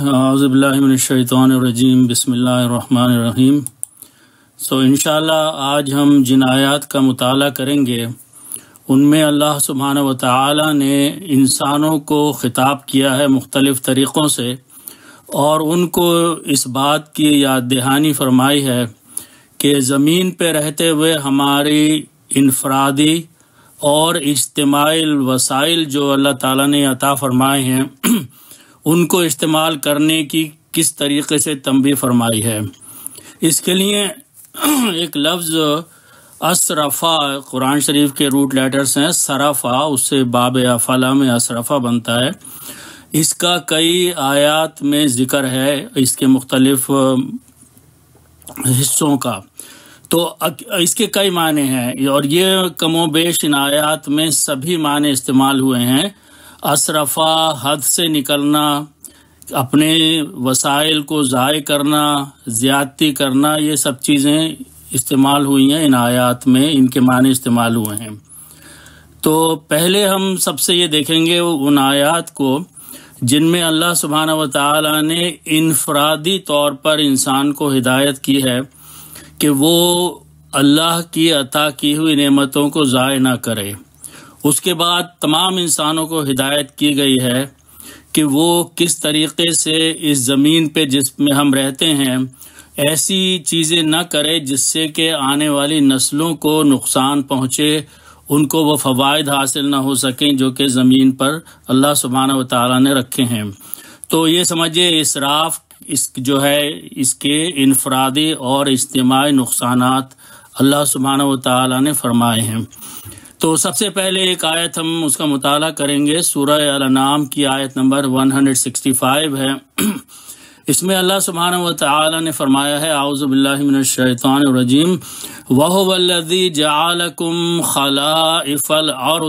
आज़बिल्लिमिनशैतरजीम बसमीम सो इन आज हम जिन आयात का मताल करेंगे उनमें अल्लाह सुबहान व ताली ने इंसानों को ख़िताब किया है मुख्तलफ तरीक़ों से और उनको इस बात की याद दहानी फरमाई है कि ज़मीन पर रहते हुए हमारी इनफरादी और इज्तमाही वसाइल जो अल्लाह ताली ने अता फरमाए हैं उनको इस्तेमाल करने की किस तरीके से तंबी फरमाई है इसके लिए एक लफ्ज़ असरफा कुरान शरीफ के रूट लेटर्स हैं सराफा उससे बाब अफाला में असरफा बनता है इसका कई आयात में ज़िक्र है इसके मुख्तलिफ हिस्सों का तो इसके कई माने हैं और ये कमोबेश इन आयात में सभी माने इस्तेमाल हुए हैं असरफा हद से निकलना अपने वसाइल को ज़ाय करना ज़्यादती करना ये सब चीज़ें इस्तेमाल हुई हैं इन आयात में इनके माने इस्तेमाल हुए हैं तो पहले हम सबसे ये देखेंगे उन आयात को जिनमें अल्लाह सुबहान व ताली ने इनफरादी तौर पर इंसान को हिदायत की है कि वो अल्लाह की अता की हुई नेमतों को ज़ाय ना करे उसके बाद तमाम इंसानों को हिदायत की गई है कि वो किस तरीके से इस ज़मीन पे जिसमें हम रहते हैं ऐसी चीज़ें ना करें जिससे कि आने वाली नस्लों को नुकसान पहुँचे उनको वो फ़वाद हासिल ना हो सकें जो कि ज़मीन पर अल्लाह सुबहाना वाली ने रखे हैं तो ये समझिए इसराफ इस जो है इसके इनफरादी और इज्तमी नुकसान अल्लाह सुबहाना वाली ने फरमाए हैं तो सबसे पहले एक आयत हम उसका मुताल करेंगे सूरह अल नाम की आयत नंबर 165 है इसमें अल्लाह सुबहान व ताली ने फरमाया है आउज़बिल्लिमिनशैतानरजीम वहवल्लि जालकुम खलाफल और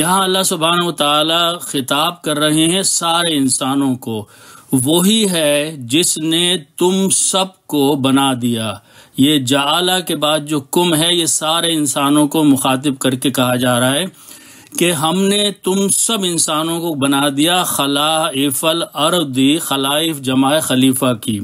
यहाँ अल्लाह सुबहान व खिताब कर रहे हैं सारे इंसानों को वही है जिसने तुम सबको बना दिया ये जाला के बाद जो कुम है ये सारे इंसानों को मुखातिब करके कहा जा रहा है कि हमने तुम सब इंसानों को बना दिया खलाफल दी खलाइफ जमाए खलीफा की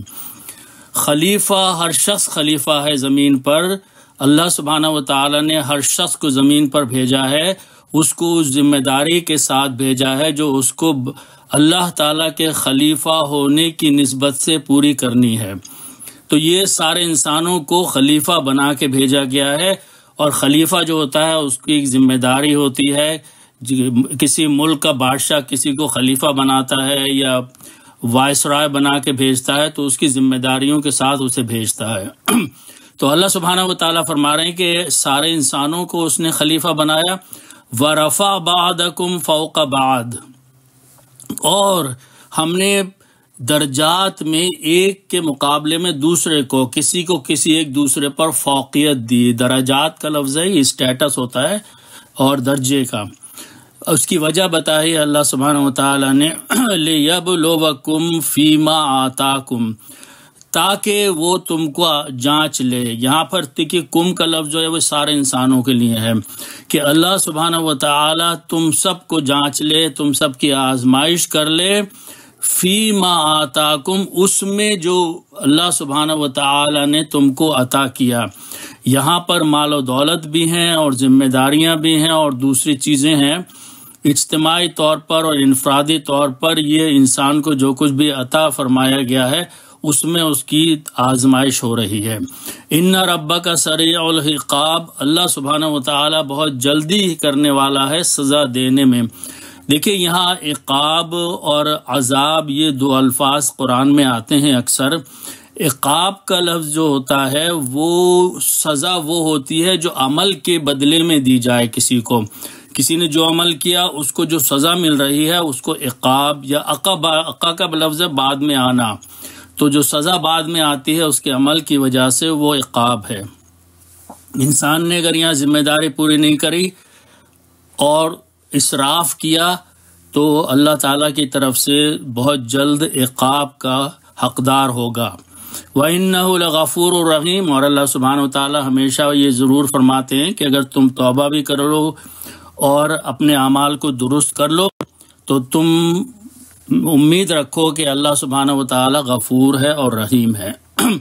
खलीफा हर शख्स खलीफा है ज़मीन पर अल्लाह सुबहाना व ने हर शख्स को ज़मीन पर भेजा है उसको उस जिम्मेदारी के साथ भेजा है जो उसको अल्लाह ताला के खलीफा होने की नस्बत से पूरी करनी है तो ये सारे इंसानों को खलीफा बना के भेजा गया है और खलीफा जो होता है उसकी जिम्मेदारी होती है किसी मुल्क का बादशाह किसी को खलीफा बनाता है या वायसराय बना के भेजता है तो उसकी जिम्मेदारियों के साथ उसे भेजता है तो अल्लाह सुबहाना व ताली फरमा रहे हैं कि सारे इंसानों को उसने खलीफा बनाया व रफ़ा बाद कुम फ़ौक बाद और हमने दर्जात में एक के मुकाबले में दूसरे को किसी को किसी एक दूसरे पर फोकियत दी दर्जात का लफ्ज़ है स्टेटस होता है और दर्जे का उसकी वजह बताई अल्लाह सुबहान तब ने लेब लोबकुम फीमा आताकुम ताकि वो तुमको जांच ले यहाँ पर तिकी कुम का लफ्ज़ जो है वो सारे इंसानों के लिए है कि अल्लाह सुबहान व तुम सबको जांच ले तुम सब की आजमाइश कर ले फी मा उसमें जो अल्लाह सुबहान व ने तुमको अता किया यहाँ पर माल और दौलत भी हैं और जिम्मेदारियाँ भी हैं और दूसरी चीज़ें हैं इज्तमाही तौर पर और इनफरादी तौर पर ये इंसान को जो कुछ भी अता फरमाया गया है उसमें उसकी आजमाइश हो रही है इन्ना रब्बा का सरयाब अल्लाह सुबहाना व बहुत जल्दी करने वाला है सज़ा देने में देखिए यहाँ इकाब और अजाब ये दो अल्फाज कुरान में आते हैं अक्सर इकाब का लफ्ज़ जो होता है वो सज़ा वो होती है जो अमल के बदले में दी जाए किसी को किसी ने जो अमल किया उसको जो सज़ा मिल रही है उसको इकाब या अका अका का लफ्ज़ है बाद में आना तो जो सज़ा बाद में आती है उसके अमल की वजह से वो इकाब है इंसान ने अगर यहाँ जिम्मेदारी पूरी नहीं करी और इसराफ किया तो अल्लाह ताला की तरफ से बहुत जल्द इकाब का हकदार होगा व गफ़ूर रहीम और अल्लाह सुबहान ताली हमेशा ये ज़रूर फरमाते हैं कि अगर तुम तोबा भी कर लो और अपने अमाल को दुरुस्त कर लो तो तुम उम्मीद रखो कि अल्लाह सुबहान ताली गफ़ूर है और रहीम है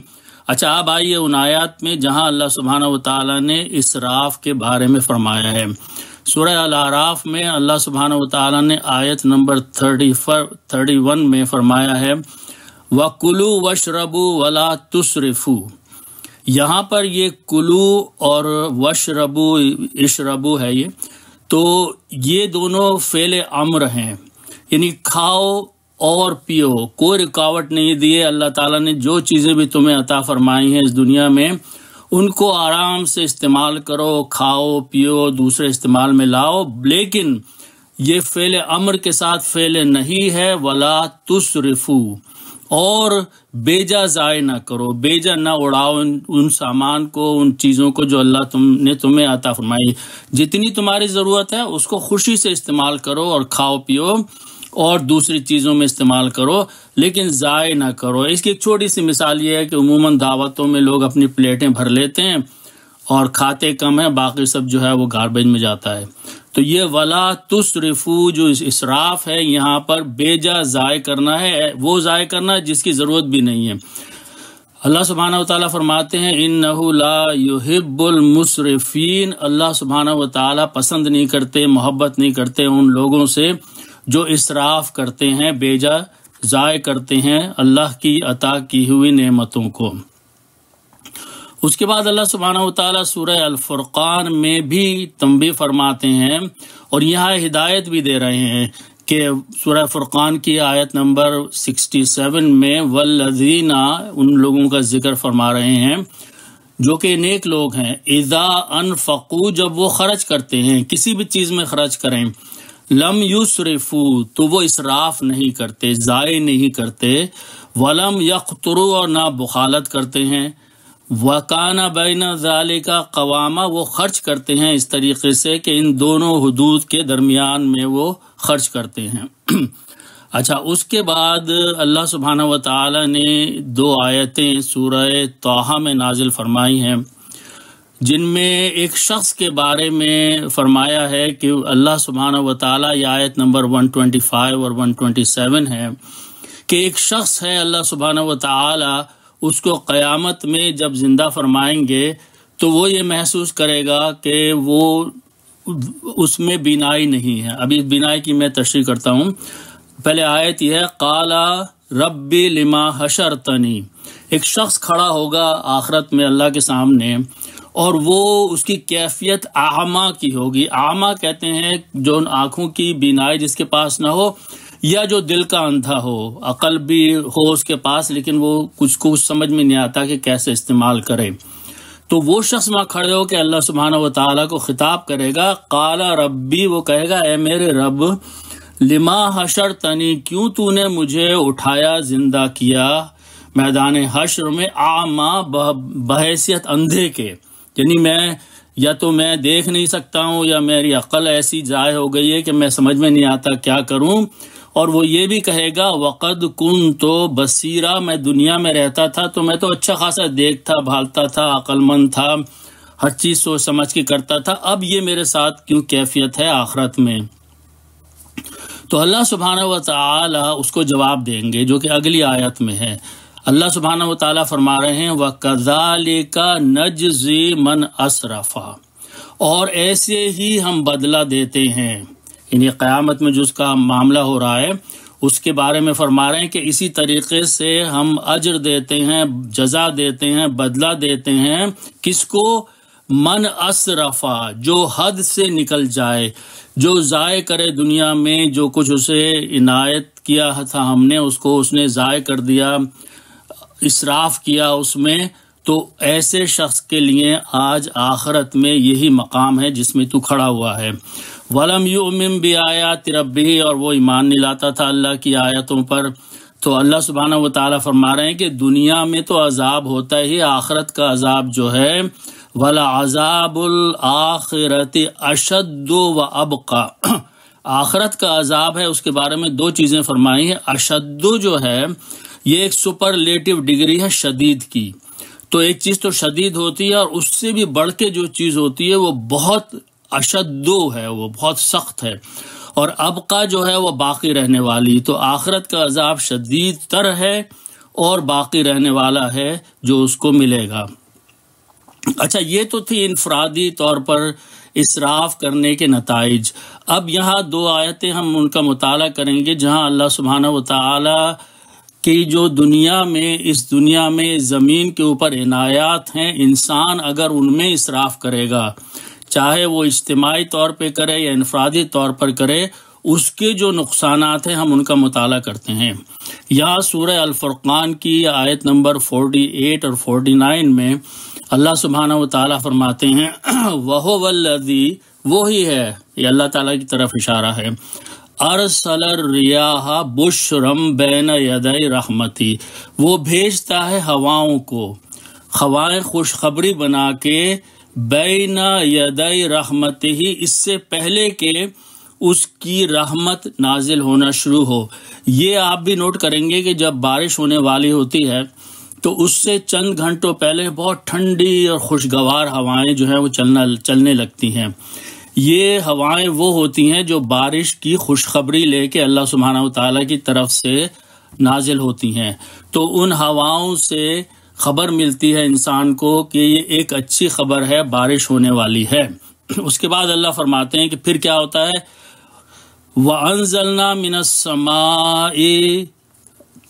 अच्छा अब आइए उन आयात में जहाँ अल्लाह सुबहान ताली ने इसराफ के बारे में फरमाया है सूर्य अल आराफ में अल्लाह सुबहान तला ने आयत number thirty four thirty one में फरमाया है व वशरबू वला तुसरफू यहाँ पर ये कुलू और वशरबू इशरबू है ये तो ये दोनों फेल अम्र हैं यानी खाओ और पियो कोई रुकावट नहीं दिए अल्लाह ताला ने जो चीज़ें भी तुम्हें अता फरमाई हैं इस दुनिया में उनको आराम से इस्तेमाल करो खाओ पियो दूसरे इस्तेमाल में लाओ लेकिन ये फेल अमर के साथ फेल नहीं है वला तुसरिफू और बेजा ज़ाय ना करो बेजा ना उड़ाओ उन, उन सामान को उन चीज़ों को जो अल्लाह तुम ने तुम्हें अता फरमाई जितनी तुम्हारी ज़रूरत है उसको खुशी से इस्तेमाल करो और खाओ पियो और दूसरी चीज़ों में इस्तेमाल करो लेकिन ज़ाय ना करो इसकी एक छोटी सी मिसाल ये है कि उमूमन दावतों में लोग अपनी प्लेटें भर लेते हैं और खाते कम है बाकी सब जो है वो गार्बेज में जाता है तो ये वला रिफू जो इसराफ है यहाँ पर बेजा ज़ाय करना है वो ज़ाय करना जिसकी ज़रूरत भी नहीं है अल्लाह सुबहाना वाली फरमाते हैं इन नहुलाहिबुलमसरफिन अल्लाह सुबहाना वाली पसंद नहीं करते मोहब्बत नहीं करते उन लोगों से जो इसराफ करते हैं बेजा ज़ाय करते हैं अल्लाह की अता की हुई नेमतों को उसके बाद अल्लाह सुबहाना तला सूर्य अलफुर्क़ान में भी तंबी फरमाते हैं और यहाँ हिदायत भी दे रहे हैं कि सूर्य फुर्क़ान की आयत नंबर 67 में वल्लना उन लोगों का जिक्र फरमा रहे हैं जो कि नेक लोग हैं इज़ा फकू जब वो खर्च करते हैं किसी भी चीज़ में खर्च करें लम यूसरेफू तो वो इसराफ नहीं करते ज़ाय नहीं करते वलम यकतरु और ना बुखालत करते हैं वकाना बैन ज़ाले का कवामा वो खर्च करते हैं इस तरीके से कि इन दोनों हदूद के दरमियान में वो खर्च करते हैं अच्छा उसके बाद अल्लाह सुबहाना व ने दो आयतें सूरह तोहा में नाजिल फरमाई हैं जिनमें एक शख्स के बारे में फरमाया है कि अल्लाह सुबहान व ताली आयत नंबर 125 और 127 है कि एक शख्स है अल्लाह सुबहान व ताली उसको क़यामत में जब ज़िंदा फरमाएंगे तो वो ये महसूस करेगा कि वो उसमें बिनाई नहीं है अभी बिनाई की मैं तशरी करता हूँ पहले आयत यह काला रब्बी लिमा हशर तनी एक शख्स खड़ा होगा आखरत में अल्लाह के सामने और वो उसकी कैफियत आमा की होगी आमा कहते हैं जो आंखों की बीनाई जिसके पास ना हो या जो दिल का अंधा हो अकल भी हो उसके पास लेकिन वो कुछ कुछ समझ में नहीं आता कि कैसे इस्तेमाल करे तो वो शख्स वहाँ खड़े हो कि अल्लाह सुबहाना वाली को खिताब करेगा काला रब्बी वो कहेगा ए मेरे रब लिमा हशर तनी क्यों तूने मुझे उठाया जिंदा किया मैदान हशर में आमा बह, अंधे के यानी मैं या तो मैं देख नहीं सकता हूँ या मेरी अकल ऐसी जाय हो गई है कि मैं समझ में नहीं आता क्या करूँ और वो ये भी कहेगा वक़द कुन तो बसीरा मैं दुनिया में रहता था तो मैं तो अच्छा खासा देखता भालता था अक्लमंद था हर चीज़ सोच समझ के करता था अब ये मेरे साथ क्यों कैफियत है आखरत में तो अल्लाह सुबहाना व उसको जवाब देंगे जो कि अगली आयत में है अल्लाह सुबहाना वाली फरमा रहे हैं व कजालिका नज मन असरफा और ऐसे ही हम बदला देते हैं इन्हें क्यामत में जो उसका मामला हो रहा है उसके बारे में फरमा रहे हैं कि इसी तरीके से हम अजर देते हैं जजा देते हैं बदला देते हैं किसको मन असरफा जो हद से निकल जाए जो ज़ाय करे दुनिया में जो कुछ उसे इनायत किया था हमने उसको उसने ज़ाय कर दिया इसराफ किया उसमें तो ऐसे शख्स के लिए आज आखरत में यही मकाम है जिसमें तू खड़ा हुआ है वलम यूमिन भी आया तिरबी और वो ईमान नहीं लाता था अल्लाह की आयतों पर तो अल्लाह सुबहाना व ताली फरमा रहे हैं कि दुनिया में तो अजाब होता ही आखरत का अजाब जो है वला अजाबुल आखरत अशद व अबका आखरत का अजाब है उसके बारे में दो चीज़ें फरमाई हैं अशद जो है ये एक सुपरलेटिव डिग्री है शदीद की तो एक चीज़ तो शदीद होती है और उससे भी बढ़ के जो चीज़ होती है वो बहुत अशद्दो है वो बहुत सख्त है और अब का जो है वो बाकी रहने वाली तो आखरत का अजाब शदीद तर है और बाकी रहने वाला है जो उसको मिलेगा अच्छा ये तो थी इनफरादी तौर पर इसराफ करने के नतज अब यहाँ दो आयतें हम उनका मताल करेंगे जहाँ अल्लाह सुबहाना व कि जो दुनिया में इस दुनिया में ज़मीन के ऊपर इनायात हैं इंसान अगर उनमें इसराफ करेगा चाहे वो इज्तमी तौर पे करे या इनफरादी तौर पर करे उसके जो नुकसान हैं हम उनका मताल करते हैं यहाँ सूर्य अलफरक़ान की आयत नंबर 48 और 49 में अल्लाह सुबहाना वाली फरमाते हैं वह वल्लदी वो ही है ये अल्लाह ताला की तरफ इशारा है अरसलर रिया बुशरम बैन यदय रहमती वो भेजता है हवाओं को हवाएं खुशखबरी बना के बैन यदय रहमती ही इससे पहले के उसकी रहमत नाजिल होना शुरू हो ये आप भी नोट करेंगे कि जब बारिश होने वाली होती है तो उससे चंद घंटों पहले बहुत ठंडी और खुशगवार हवाएं जो हैं वो चलना चलने लगती हैं ये हवाएं वो होती हैं जो बारिश की खुशखबरी लेके अल्लाह सुबहाना तला की तरफ से नाजिल होती हैं तो उन हवाओं से खबर मिलती है इंसान को कि ये एक अच्छी खबर है बारिश होने वाली है उसके बाद अल्लाह फरमाते हैं कि फिर क्या होता है वह अनजलना मिनसमा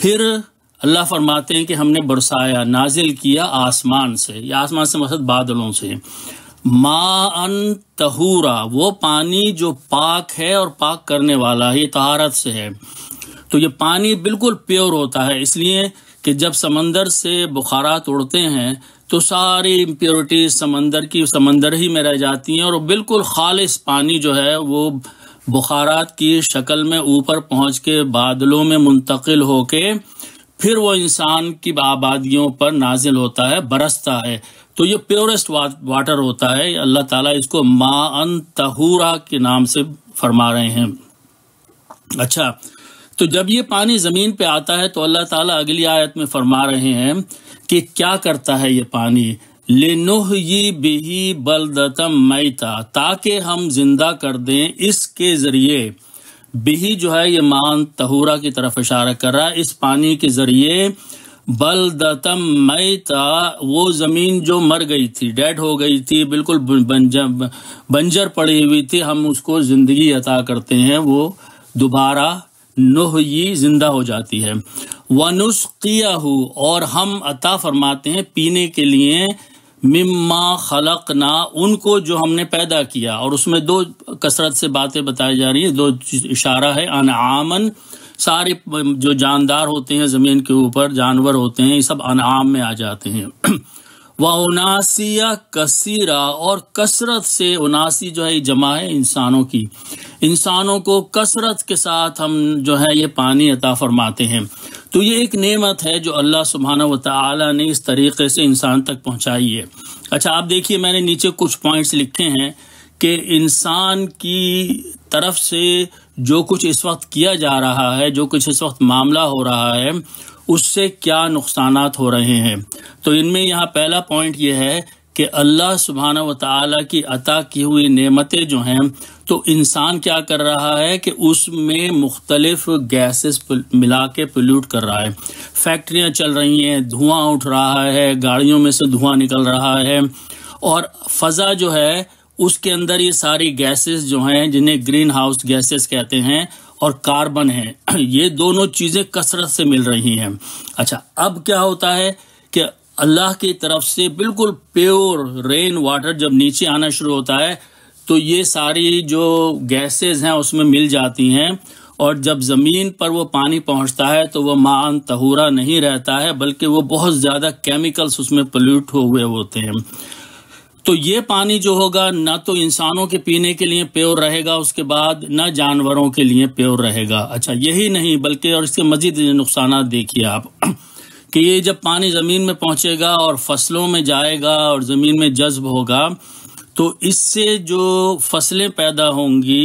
फिर अल्लाह फरमाते हैं कि हमने बरसाया नाजिल किया आसमान से या आसमान से मकसद बादलों से मा अन तहूरा वो पानी जो पाक है और पाक करने वाला है ये तहारत से है तो ये पानी बिल्कुल प्योर होता है इसलिए कि जब समंदर से बुखारात उड़ते हैं तो सारी इम्प्योरिटी समंदर की समंदर ही में रह जाती हैं और बिल्कुल खालिश पानी जो है वो बुखारात की शक्ल में ऊपर पहुंच के बादलों में मुंतकिल होके फिर वो इंसान की आबादियों पर नाजिल होता है बरसता है तो ये प्योरेस्ट वाटर होता है अल्लाह ताला इसको मा अन तहूरा के नाम से फरमा रहे हैं अच्छा तो जब ये पानी ज़मीन पे आता है तो अल्लाह ताला अगली आयत में फरमा रहे हैं कि क्या करता है ये पानी लेनुह ये बेही बलदतम मैता ताकि हम जिंदा कर दें इसके ज़रिए बिही जो है ये मान तहूरा की तरफ इशारा कर रहा है इस पानी के ज़रिए बल दतम मैता वो जमीन जो मर गई थी डेड हो गई थी बिल्कुल बंजर बंजर पड़ी हुई थी हम उसको जिंदगी अता करते हैं वो दोबारा नुह ही जिंदा हो जाती है हु और हम अता फरमाते हैं पीने के लिए मिम्मा खलक ना उनको जो हमने पैदा किया और उसमें दो कसरत से बातें बताई जा रही है दो इशारा है अन आमन सारे जो जानदार होते हैं ज़मीन के ऊपर जानवर होते हैं ये सब अनाम में आ जाते हैं वह उनासिया कसीरा और कसरत से उनासी जो है जमा है इंसानों की इंसानों को कसरत के साथ हम जो है ये पानी अता फरमाते हैं तो ये एक नेमत है जो अल्लाह सुबहाना वाली ने इस तरीके से इंसान तक पहुंचाई है अच्छा आप देखिए मैंने नीचे कुछ पॉइंट्स लिखे हैं कि इंसान की तरफ से जो कुछ इस वक्त किया जा रहा है जो कुछ इस वक्त मामला हो रहा है उससे क्या नुकसान हो रहे हैं तो इनमें यहाँ पहला पॉइंट ये है कि अल्लाह सुबहाना व ताली की अता की हुई नमतें जो हैं तो इंसान क्या कर रहा है कि उसमें मुख्तलिफ गैसेस मिला के पोल्यूट कर रहा है फैक्ट्रियाँ चल रही हैं धुआं उठ रहा है गाड़ियों में से धुआं निकल रहा है और फ़ज़ा जो है उसके अंदर ये सारी गैसेस जो हैं जिन्हें ग्रीन हाउस गैसेस कहते हैं और कार्बन है ये दोनों चीज़ें कसरत से मिल रही हैं अच्छा अब क्या होता है कि अल्लाह की तरफ से बिल्कुल प्योर रेन वाटर जब नीचे आना शुरू होता है तो ये सारी जो गैसेस हैं उसमें मिल जाती हैं और जब ज़मीन पर वो पानी पहुंचता है तो वह मान तहूरा नहीं रहता है बल्कि वो बहुत ज़्यादा केमिकल्स उसमें पोल्यूट हुए होते हैं तो ये पानी जो होगा ना तो इंसानों के पीने के लिए प्योर रहेगा उसके बाद ना जानवरों के लिए प्योर रहेगा अच्छा यही नहीं बल्कि और इसके मजीद नुकसान देखिए आप कि ये जब पानी ज़मीन में पहुंचेगा और फसलों में जाएगा और ज़मीन में जज्ब होगा तो इससे जो फसलें पैदा होंगी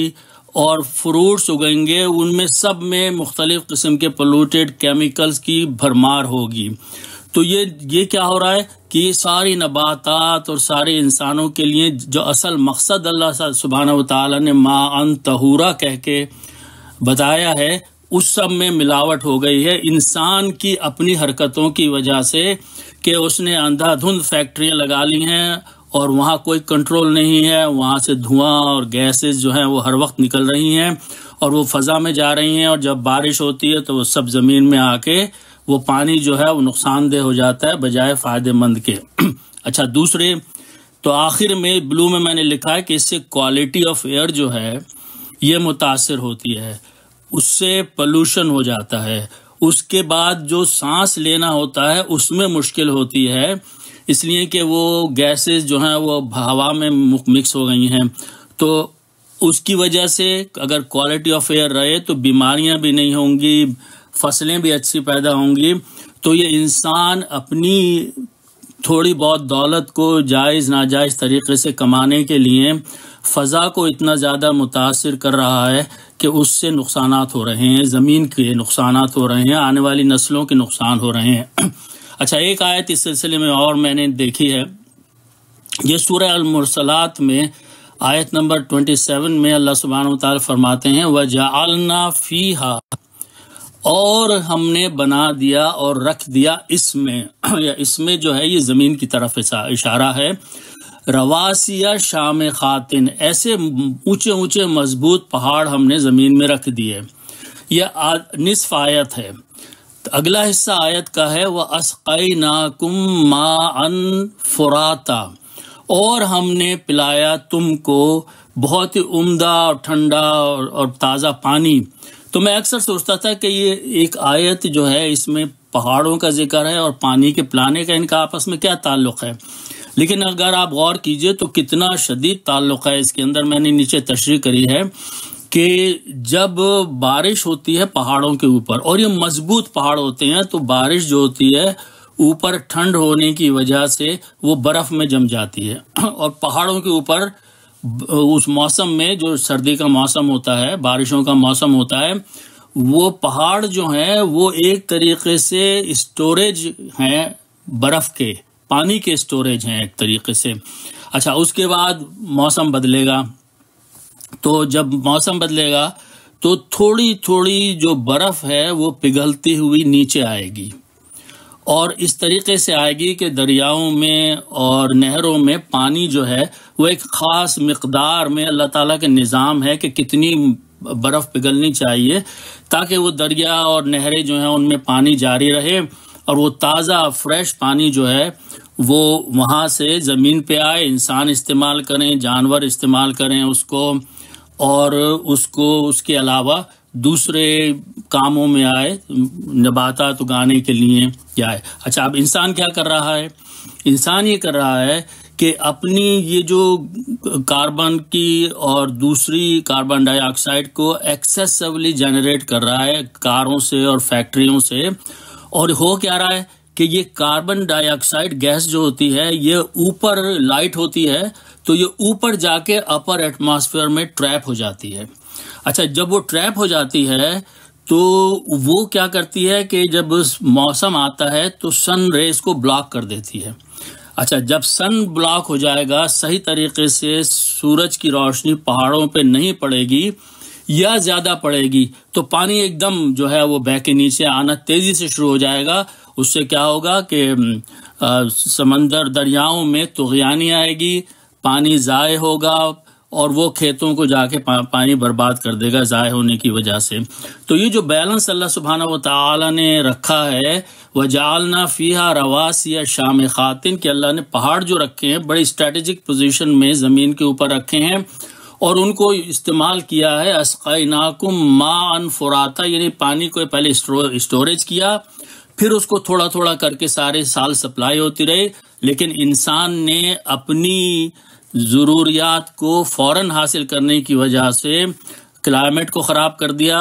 और फ्रूट्स उगेंगे उनमें सब में मुख्तलिफ़ किस्म के पोलूटेड केमिकल्स की भरमार होगी तो ये ये क्या हो रहा है कि सारी नबातात और सारे इंसानों के लिए जो असल मकसद अल्लाह सुबहाना तला ने माँ अन तहूरा कह के बताया है उस सब में मिलावट हो गई है इंसान की अपनी हरकतों की वजह से कि उसने अंधाधुंध फैक्ट्रियाँ लगा ली हैं और वहाँ कोई कंट्रोल नहीं है वहाँ से धुआं और गैसेस जो हैं वो हर वक्त निकल रही हैं और वो फ़ज़ा में जा रही हैं और जब बारिश होती है तो वो सब ज़मीन में आके वो पानी जो है वो नुकसानदेह हो जाता है बजाय फ़ायदेमंद के अच्छा दूसरे तो आखिर में ब्लू में मैंने लिखा है कि इससे क्वालिटी ऑफ एयर जो है ये मुतासर होती है उससे पलूशन हो जाता है उसके बाद जो सांस लेना होता है उसमें मुश्किल होती है इसलिए कि वो गैसेस जो हैं वो हवा में मिक्स हो गई हैं तो उसकी वजह से अगर क्वालिटी ऑफ एयर रहे तो बीमारियां भी नहीं होंगी फसलें भी अच्छी पैदा होंगी तो ये इंसान अपनी थोड़ी बहुत दौलत को जायज़ नाजायज़ तरीके से कमाने के लिए फ़ज़ा को इतना ज़्यादा मुतासर कर रहा है कि उससे नुकसान हो रहे हैं ज़मीन के नुकसान हो रहे हैं आने वाली नस्लों के नुकसान हो रहे हैं अच्छा एक आयत इस सिलसिले में और मैंने देखी है ये सूर्य अलमरसलात में आयत नंबर ट्वेंटी सेवन में अल्लाह सुबहान तरमाते फरमाते हैं वह जालना फ़ी और हमने बना दिया और रख दिया इसमें या इसमें जो है ये ज़मीन की तरफ इशारा है रवासिया शाम खातिन ऐसे ऊंचे ऊंचे मजबूत पहाड़ हमने ज़मीन में रख दिए यह निसफ आयत है तो अगला हिस्सा आयत का है वह असकई नाकुम मा अन फुराता और हमने पिलाया तुमको बहुत ही उम्दा और ठंडा और, और ताज़ा पानी तो मैं अक्सर सोचता था कि ये एक आयत जो है इसमें पहाड़ों का जिक्र है और पानी के प्लाने का इनका आपस में क्या ताल्लुक है लेकिन अगर आप गौर कीजिए तो कितना शदीद ताल्लुक है इसके अंदर मैंने नीचे तशरी करी है कि जब बारिश होती है पहाड़ों के ऊपर और ये मजबूत पहाड़ होते हैं तो बारिश जो होती है ऊपर ठंड होने की वजह से वो बर्फ़ में जम जाती है और पहाड़ों के ऊपर उस मौसम में जो सर्दी का मौसम होता है बारिशों का मौसम होता है वो पहाड़ जो हैं वो एक तरीके से स्टोरेज हैं बर्फ के पानी के स्टोरेज हैं एक तरीके से अच्छा उसके बाद मौसम बदलेगा तो जब मौसम बदलेगा तो थोड़ी थोड़ी जो बर्फ है वो पिघलती हुई नीचे आएगी और इस तरीके से आएगी कि दरियाओं में और नहरों में पानी जो है वो एक ख़ास मकदार में अल्लाह ताला के निज़ाम है कि कितनी बर्फ़ पिघलनी चाहिए ताकि वो दरिया और नहरें जो हैं उनमें पानी जारी रहे और वो ताज़ा फ्रेश पानी जो है वो वहाँ से ज़मीन पे आए इंसान इस्तेमाल करें जानवर इस्तेमाल करें उसको और उसको उसके अलावा दूसरे कामों में आए नबाता तो गाने के लिए क्या है अच्छा अब इंसान क्या कर रहा है इंसान ये कर रहा है कि अपनी ये जो कार्बन की और दूसरी कार्बन डाइऑक्साइड को एक्सेसिवली जनरेट कर रहा है कारों से और फैक्ट्रियों से और हो क्या रहा है कि ये कार्बन डाइऑक्साइड गैस जो होती है ये ऊपर लाइट होती है तो ये ऊपर जाके अपर एटमॉस्फेयर में ट्रैप हो जाती है अच्छा जब वो ट्रैप हो जाती है तो वो क्या करती है कि जब मौसम आता है तो सन रेज को ब्लॉक कर देती है अच्छा जब सन ब्लॉक हो जाएगा सही तरीके से सूरज की रोशनी पहाड़ों पे नहीं पड़ेगी या ज़्यादा पड़ेगी तो पानी एकदम जो है वो बह के नीचे आना तेज़ी से शुरू हो जाएगा उससे क्या होगा कि समंदर दरियाओं में तुगयानी आएगी पानी ज़ाय होगा और वो खेतों को जाके पानी बर्बाद कर देगा ज़ाय होने की वजह से तो ये जो बैलेंस अल्लाह सुबहाना व ताली ने रखा है वह जालना फ़ीहा रवास या शाम खातिन के अल्लाह ने पहाड़ जो रखे हैं बड़ी स्ट्रेटजिक पोजीशन में ज़मीन के ऊपर रखे हैं और उनको इस्तेमाल किया है मा अन फुराता यानी पानी को पहले स्टोरेज किया फिर उसको थोड़ा थोड़ा करके सारे साल सप्लाई होती रही लेकिन इंसान ने अपनी ज़रूरियात को फ़ौर हासिल करने की वजह से क्लाइमेट को ख़राब कर दिया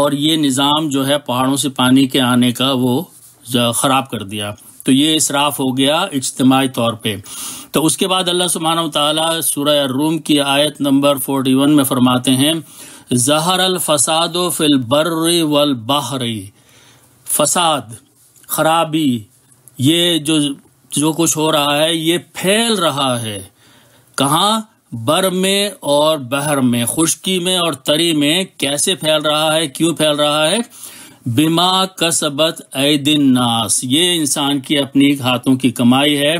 और ये निज़ाम जो है पहाड़ों से पानी के आने का वो ख़राब कर दिया तो ये इसराफ हो गया इज्तमाही तौर पे तो उसके बाद अल्लाह सुबहान ताली रूम की आयत नंबर 41 में फरमाते हैं जहर अलफसाद फिल बर्र वल बहरी फसाद खराबी ये जो जो कुछ हो रहा है ये फैल रहा है कहा बर में और बहर में खुश्की में और तरी में कैसे फैल रहा है क्यों फैल रहा है बिमा कसबत दिन नास ये इंसान की अपनी हाथों की कमाई है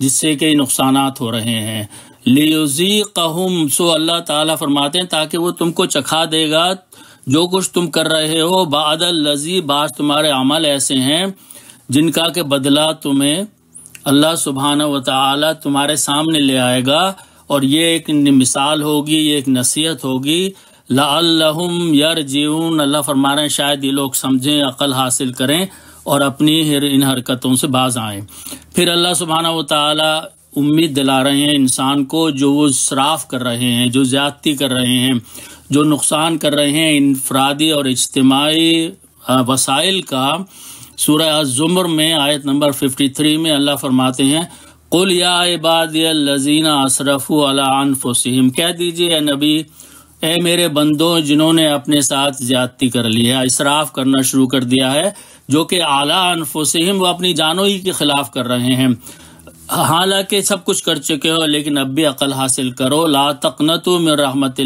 जिससे कई नुकसान हो रहे हैं लियोजी कहुम सो अल्लाह ताला फरमाते हैं ताकि वो तुमको चखा देगा जो कुछ तुम कर रहे हो बादल लजी बाज तुम्हारे अमल ऐसे हैं जिनका के बदला तुम्हें अल्लाह सुबहाना व ताली तुम्हारे सामने ले आएगा और ये एक मिसाल होगी ये एक नसीहत होगी लाहम यर जीवन अल्लाह फरमा रहे हैं शायद ये लोग समझें अकल हासिल करें और अपनी इन हरकतों से बाज आएं फिर अल्लाह सुबहाना व ताली उम्मीद दिला रहे हैं इंसान को जो वो शराफ कर रहे हैं जो ज्यादती कर रहे हैं जो नुकसान कर रहे हैं इनफरादी और इज्तमाही वसाइल का सूरह जुमर में आयत नंबर फिफ्टी थ्री में अल्लाह फरमाते हैं कुल या इबादीना असरफ़ु अलाफुसम कह दीजिए नबी ए मेरे बंदों जिन्होंने अपने साथ ज्यादती कर ली है इसराफ करना शुरू कर दिया है जो कि आला अनफुसम वो अपनी जानो ही के खिलाफ कर रहे हैं हालांकि सब कुछ कर चुके हो लेकिन अब भी अकल हासिल करो ला तकनतु में रहमत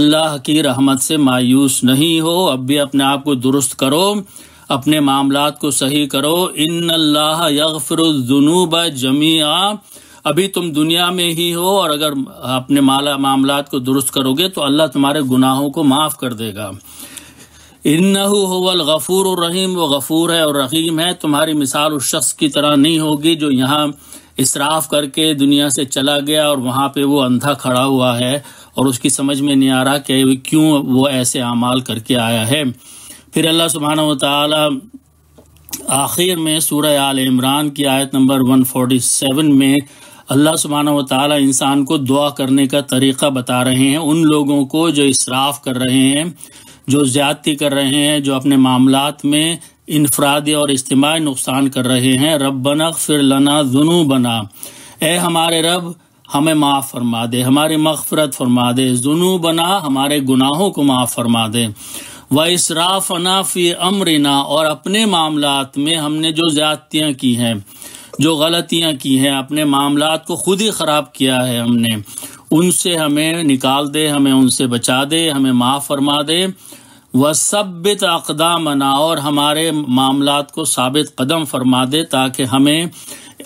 अल्लाह की रहमत से मायूस नहीं हो अब भी अपने आप को दुरुस्त करो अपने मामला को सही करो इन अल्लाह जुनूब जमिया अभी तुम दुनिया में ही हो और अगर अपने माला मामला को दुरुस्त करोगे तो अल्लाह तुम्हारे गुनाहों को माफ़ कर देगा इन्नहु होवल गफ़ूर और रहीम व गफ़ूर है और रहीम है तुम्हारी मिसाल उस शख्स की तरह नहीं होगी जो यहाँ इसराफ करके दुनिया से चला गया और वहाँ पे वो अंधा खड़ा हुआ है और उसकी समझ में नहीं आ रहा कि क्यों वो ऐसे अमाल करके आया है फिर अल्लाह सुबहान आखिर में सूर्य आल इमरान की आयत नंबर 147 में अल्लाह सुबहान ताली इंसान को दुआ करने का तरीक़ा बता रहे हैं उन लोगों को जो इसराफ कर रहे हैं जो ज़्यादती कर रहे हैं जो अपने मामलात में इनफरादी और इज्तमाही नुकसान कर रहे हैं बना फिर लना जुनू बना ए हमारे रब हमें माफ़ फरमा दे हमारी मगफरत फरमा दे जुनू बना हमारे गुनाहों को माफ़ फरमा दे व इसराफ अनाफ़ी अमरिना और अपने मामलात में हमने जो ज़्यादतियाँ की हैं जो गलतियाँ की हैं अपने मामलात को खुद ही ख़राब किया है हमने उनसे हमें निकाल दे हमें उनसे बचा दे हमें माफ़ फरमा दे व सबित अकदामना और हमारे मामला को साबित कदम फरमा दे ताकि हमें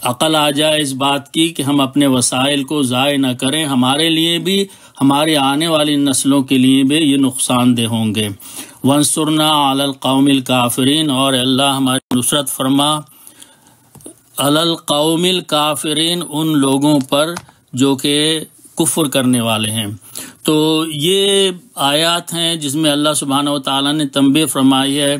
अकल आ जाए इस बात की कि हम अपने वसाइल को ज़ाय न करें हमारे लिए भी हमारे आने वाली नस्लों के लिए भी ये नुकसानदेह होंगे वंसुरना अल कौमिल काफरीन और अल्लाह हमारी नुसरत फरमा अल कौमिल काफरीन उन लोगों पर जो कि कुफर करने वाले हैं तो ये आयात हैं जिसमें अल्लाह सुबहाना तला ने तंबे फरमाई है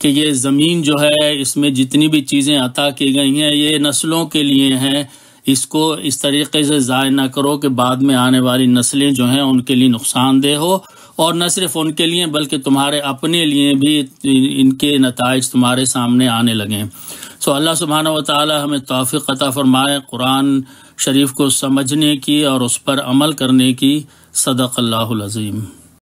कि ये ज़मीन जो है इसमें जितनी भी चीज़ें अता की गई हैं ये नस्लों के लिए हैं इसको इस तरीके से ज़ाय ना करो कि बाद में आने वाली नस्लें जो हैं उनके लिए नुकसानदेह हो और न सिर्फ उनके लिए बल्कि तुम्हारे अपने लिए भी इनके नतज तुम्हारे सामने आने लगें सो अल्लाह सुबहाना वाली हमें तोफ़ी कत फ़रमाए कुरान शरीफ को समझने की और उस पर अमल करने की सदक़ल्लाज़ीम